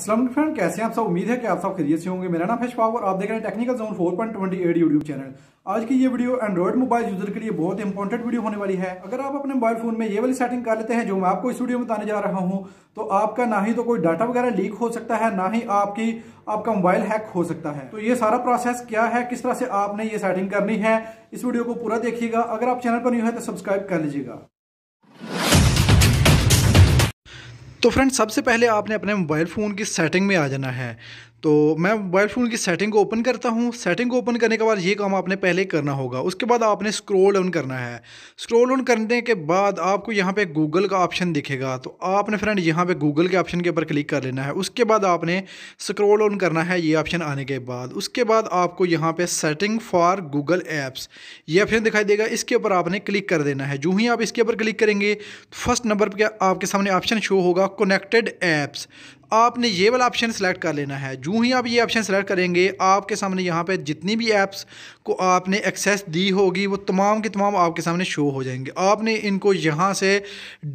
Aslam friend कैसे हैं आप सब उम्मीद है कि आप सब खरीद से होंगे मेरा नाम फैश पावर आप देख रहे हैं टेक्निकल जोन 4.28 यूट्यूब चैनल आज की ये वीडियो एंड्रॉइड मोबाइल यूजर के लिए बहुत इंपॉर्टेंट वीडियो होने वाली है अगर आप अपने मोबाइल फोन में ये वाली सेटिंग कर लेते हैं जो मैं आपको इस वीडियो में बताने जा रहा हूँ तो आपका ना ही तो कोई डाटा वगैरह लीक हो सकता है ना ही आपकी आपका मोबाइल हैक हो सकता है तो ये सारा प्रोसेस क्या है किस तरह से आपने ये सेटिंग करनी है इस वीडियो को पूरा देखिएगा अगर आप चैनल पर नहीं है तो सब्सक्राइब कर लीजिएगा तो फ्रेंड सबसे पहले आपने अपने मोबाइल फ़ोन की सेटिंग में आ जाना है तो मैं मोबाइल फ़ोन की सेटिंग को ओपन करता हूँ सेटिंग को ओपन करने के बाद ये काम आपने पहले करना होगा उसके बाद आपने स्क्रॉल ऑन करना है स्क्रॉल ऑन करने के बाद आपको यहाँ पे गूगल का ऑप्शन दिखेगा तो आपने फ्रेंड यहाँ पे गूगल के ऑप्शन के ऊपर क्लिक कर लेना है उसके बाद आपने स्क्रॉल ऑन करना है ये ऑप्शन आने के बाद उसके बाद आपको यहाँ पर सेटिंग फॉर गूगल ऐप्स ये ऑप्शन दिखाई देगा इसके ऊपर आपने क्लिक कर देना है जो ही आप इसके ऊपर क्लिक करेंगे फर्स्ट नंबर पर आपके सामने ऑप्शन शो होगा कनेक्टेड ऐप्स आपने ये वाला ऑप्शन सेलेक्ट कर लेना है जूँ ही आप ये ऑप्शन सेलेक्ट करेंगे आपके सामने यहाँ पे जितनी भी ऐप्स को आपने एक्सेस दी होगी वो तमाम के तमाम आपके सामने शो हो जाएंगे आपने इनको यहाँ से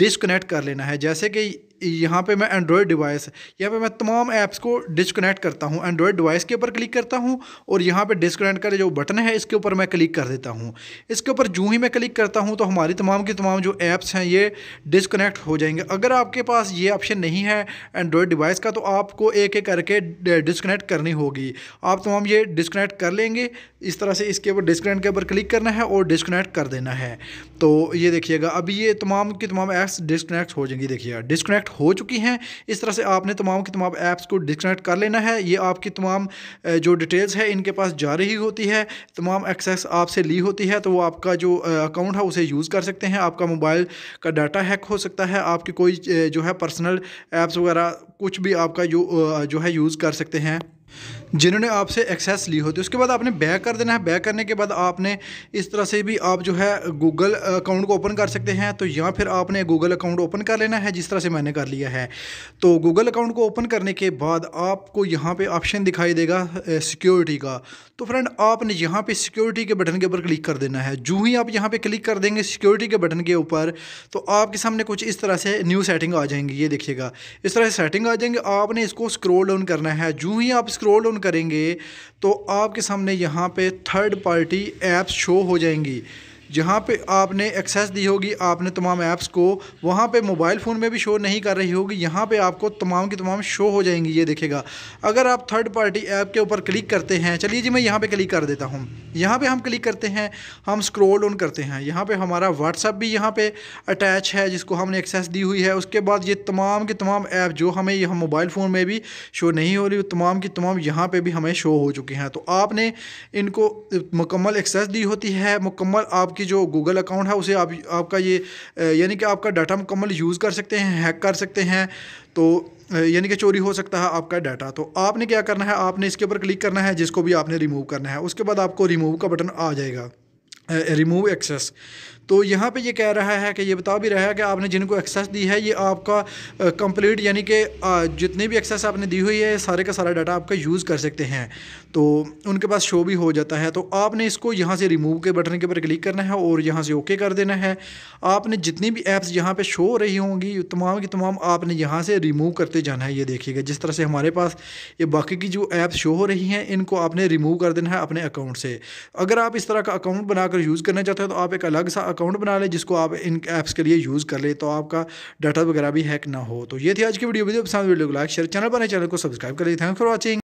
डिसकनेक्ट कर लेना है जैसे कि यहाँ पे मैं एंड्रॉयड डिवाइस यहाँ पे मैं तमाम ऐप्स को डिसकनेक्ट करता हूँ एंड्रॉयड डिवाइस के ऊपर क्लिक करता हूँ और यहाँ पे डिसकनेक्ट का जो बटन है इसके ऊपर मैं क्लिक कर देता हूँ इसके ऊपर जूँ ही मैं क्लिक करता हूँ तो हमारी तमाम की तमाम जो ऐप्स हैं ये डिसकनेक्ट हो जाएंगे अगर आपके पास ये ऑप्शन नहीं है एंड्रॉयड डिवाइस का तो आपको एक एक करके डिसकनेक्ट करनी होगी आप तमाम ये डिसकनेक्ट कर लेंगे इस तरह से इसके ऊपर डिसकनेक्ट के ऊपर क्लिक करना है और डिसकनेक्ट कर देना है तो ये देखिएगा अभी ये तमाम की तमाम ऐप्स डिसकनेक्ट हो जाएंगी देखिएगा डिसकनेक्ट डिसकनेक्ट हो चुकी हैं इस तरह से आपने तमाम की तमाम ऐप्स को डिसकनेक्ट कर लेना है ये आपकी तमाम जो डिटेल्स है इनके पास जा रही होती है तमाम एक्सेस आपसे ली होती है तो वो आपका जो अकाउंट है उसे यूज़ कर सकते हैं आपका मोबाइल का डाटा हैक हो सकता है आपकी कोई जो है पर्सनल ऐप्स वगैरह कुछ भी आपका जो जो है यूज़ कर सकते हैं जिन्होंने आपसे एक्सेस ली होती है उसके बाद आपने बैक कर देना है बैक करने के बाद आपने इस तरह से भी आप जो है गूगल अकाउंट को ओपन कर सकते हैं तो या फिर आपने गूगल अकाउंट ओपन कर लेना है जिस तरह से मैंने कर लिया है तो गूगल अकाउंट को ओपन करने के बाद आपको यहाँ पर ऑप्शन दिखाई देगा सिक्योरिटी का तो फ्रेंड आपने यहाँ पर सिक्योरिटी के बटन के ऊपर क्लिक कर देना है जू ही आप यहाँ पर क्लिक कर देंगे सिक्योरिटी के बटन के ऊपर तो आपके सामने कुछ इस तरह से न्यू सेटिंग आ जाएंगी ये देखिएगा इस तरह से सेटिंग आ जाएंगे आपने इसको स्क्रोल डाउन करना है जू ही आप स्क्रोल डाउन करेंगे तो आपके सामने यहाँ पे थर्ड पार्टी ऐप्स शो हो जाएंगी जहाँ पे आपने एक्सेस दी होगी आपने तमाम ऐप्स को वहाँ पे मोबाइल फ़ोन में भी शो नहीं कर रही होगी यहाँ पे आपको तमाम की तमाम शो हो जाएंगी ये देखेगा अगर आप थर्ड पार्टी ऐप के ऊपर क्लिक करते हैं चलिए जी मैं यहाँ पे क्लिक कर देता हूँ यहाँ पे हम क्लिक करते हैं हम स्क्रॉल ऑन करते हैं यहाँ पर हमारा व्हाट्सअप भी यहाँ पर अटैच है जिसको हमने एक्सेस दी हुई है उसके बाद ये तमाम के तमाम ऐप जो हमें यहाँ मोबाइल फ़ोन में भी शो नहीं हो रही तमाम की तमाम यहाँ पर भी हमें शो हो चुके हैं तो आपने इनको मुकम्मल एक्सेस दी होती है मुकम्मल आप आपकी जो गूगल अकाउंट है उसे आप आपका ये यानी कि आपका डाटा मुकम्मल यूज़ कर सकते हैं हैक कर सकते हैं तो यानी कि चोरी हो सकता है आपका डाटा तो आपने क्या करना है आपने इसके ऊपर क्लिक करना है जिसको भी आपने रिमूव करना है उसके बाद आपको रिमूव का बटन आ जाएगा रिमूव एक्सेस तो यहाँ पे ये कह रहा है कि ये बता भी रहा है कि आपने जिनको एक्सेस दी है ये आपका कंप्लीट यानी कि जितनी भी एक्सेस आपने दी हुई है सारे का सारा डाटा आपका यूज़ कर सकते हैं तो उनके पास शो भी हो जाता है तो आपने इसको यहाँ से रिमूव के बटन के ऊपर क्लिक करना है और यहाँ से ओके कर देना है आपने जितनी भी ऐप्स यहाँ पर शो हो रही होंगी तमाम की तमाम आपने यहाँ से रिमूव करते जाना है ये देखिएगा जिस तरह से हमारे पास ये बाकी की जो ऐप्स शो हो रही हैं इनको आपने रिमूव कर देना है अपने अकाउंट से अगर आप इस तरह का अकाउंट बनाकर यूज़ करना चाहते हो तो आप एक अलग सा अकाउंट बना ले जिसको आप इन ऐप्स के लिए यूज़ कर ले तो आपका डाटा वगैरह भी हैक ना हो तो ये थी आज की वीडियो वीडियो पसंद वीडियो तो को लाइक शेयर चैनल पर चैनल को सब्सक्राइब कर लीजिए थैंक फॉर वॉचिंग